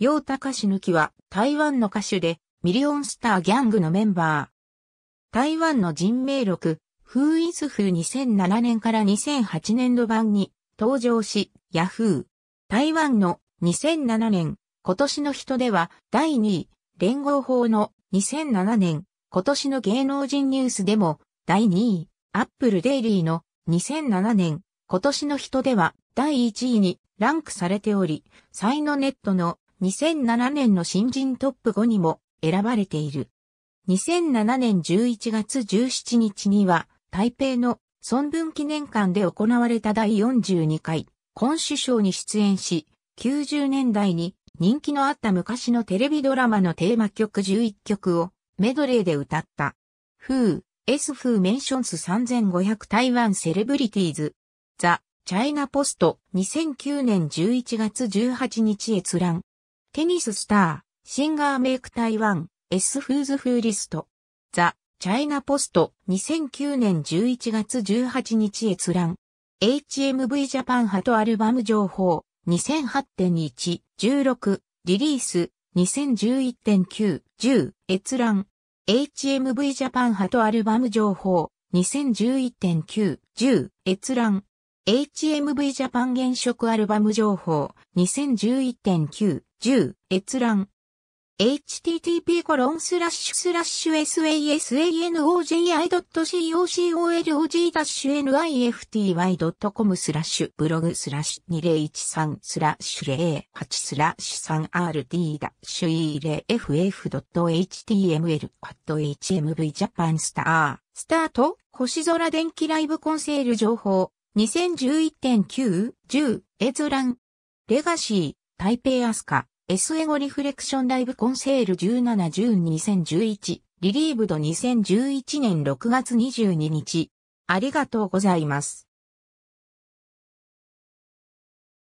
楊隆氏抜きは台湾の歌手でミリオンスターギャングのメンバー。台湾の人名録、フーイズフー2007年から2008年度版に登場し、ヤフー。台湾の2007年、今年の人では第2位、連合法の2007年、今年の芸能人ニュースでも第2位、アップルデイリーの2007年、今年の人では第1位にランクされており、サイノネットの2007年の新人トップ5にも選ばれている。2007年11月17日には、台北の孫文記念館で行われた第42回、今首相に出演し、90年代に人気のあった昔のテレビドラマのテーマ曲11曲をメドレーで歌った。ス・ S 風メンションス3500台湾セレブリティーズ。ザ・チャイナポスト2009年11月18日閲覧。テニススター、シンガーメイク台湾、S フーズフーリスト、ザ、チャイナポスト、2009年11月18日閲覧、HMV ジャパン派とアルバム情報、2008.1、16、リリース、2011.9、10、閲覧、HMV ジャパン派とアルバム情報、2011.9、10、閲覧、HMV ジャパン現職アルバム情報2011.910閲覧 http コロンスラッシュスラッシュ sasanogi.cocolog-nift.com y スラッシュブログスラッシュ2013スラッシュ08スラッシュ 3rd-e-ff.html hmv ジャパンスタースタート星空電気ライブコンセール情報2011.9-10ラン。レガシー台北アスカエスエゴリフレクションライブコンセール17ジュ2011リリーブド2011年6月22日ありがとうございます。